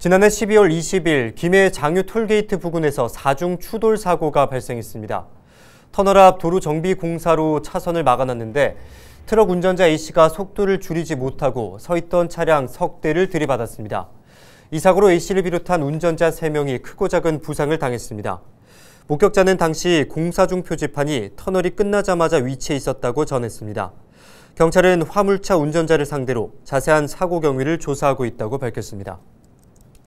지난해 12월 20일 김해 장유 톨게이트 부근에서 4중 추돌 사고가 발생했습니다. 터널 앞 도로 정비 공사로 차선을 막아놨는데 트럭 운전자 A씨가 속도를 줄이지 못하고 서 있던 차량 석 대를 들이받았습니다. 이 사고로 A씨를 비롯한 운전자 3명이 크고 작은 부상을 당했습니다. 목격자는 당시 공사 중 표지판이 터널이 끝나자마자 위치에 있었다고 전했습니다. 경찰은 화물차 운전자를 상대로 자세한 사고 경위를 조사하고 있다고 밝혔습니다.